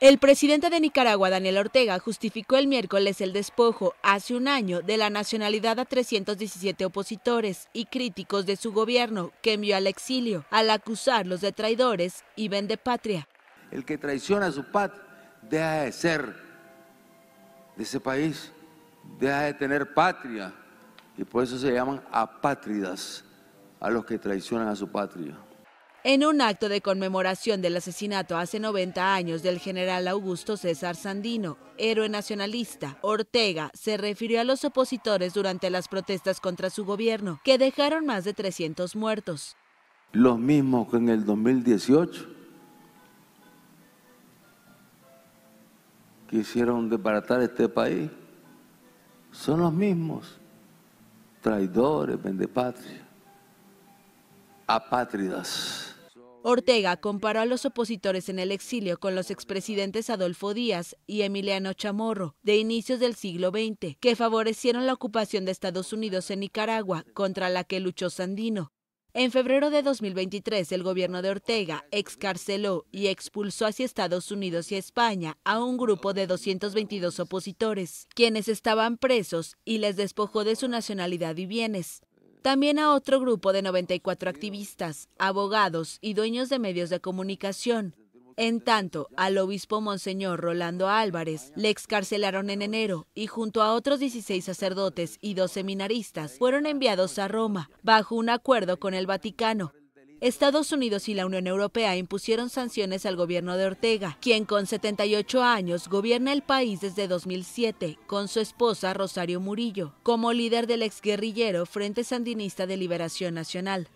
El presidente de Nicaragua, Daniel Ortega, justificó el miércoles el despojo hace un año de la nacionalidad a 317 opositores y críticos de su gobierno que envió al exilio al acusarlos de traidores y vende patria. El que traiciona a su patria deja de ser de ese país, deja de tener patria y por eso se llaman apátridas a los que traicionan a su patria. En un acto de conmemoración del asesinato hace 90 años del general Augusto César Sandino, héroe nacionalista, Ortega se refirió a los opositores durante las protestas contra su gobierno, que dejaron más de 300 muertos. Los mismos que en el 2018 quisieron desbaratar este país son los mismos traidores, vendepatrias, apátridas. Ortega comparó a los opositores en el exilio con los expresidentes Adolfo Díaz y Emiliano Chamorro de inicios del siglo XX, que favorecieron la ocupación de Estados Unidos en Nicaragua, contra la que luchó Sandino. En febrero de 2023, el gobierno de Ortega excarceló y expulsó hacia Estados Unidos y España a un grupo de 222 opositores, quienes estaban presos y les despojó de su nacionalidad y bienes. También a otro grupo de 94 activistas, abogados y dueños de medios de comunicación. En tanto, al obispo Monseñor Rolando Álvarez le excarcelaron en enero y junto a otros 16 sacerdotes y dos seminaristas fueron enviados a Roma bajo un acuerdo con el Vaticano Estados Unidos y la Unión Europea impusieron sanciones al gobierno de Ortega, quien con 78 años gobierna el país desde 2007 con su esposa Rosario Murillo, como líder del exguerrillero Frente Sandinista de Liberación Nacional.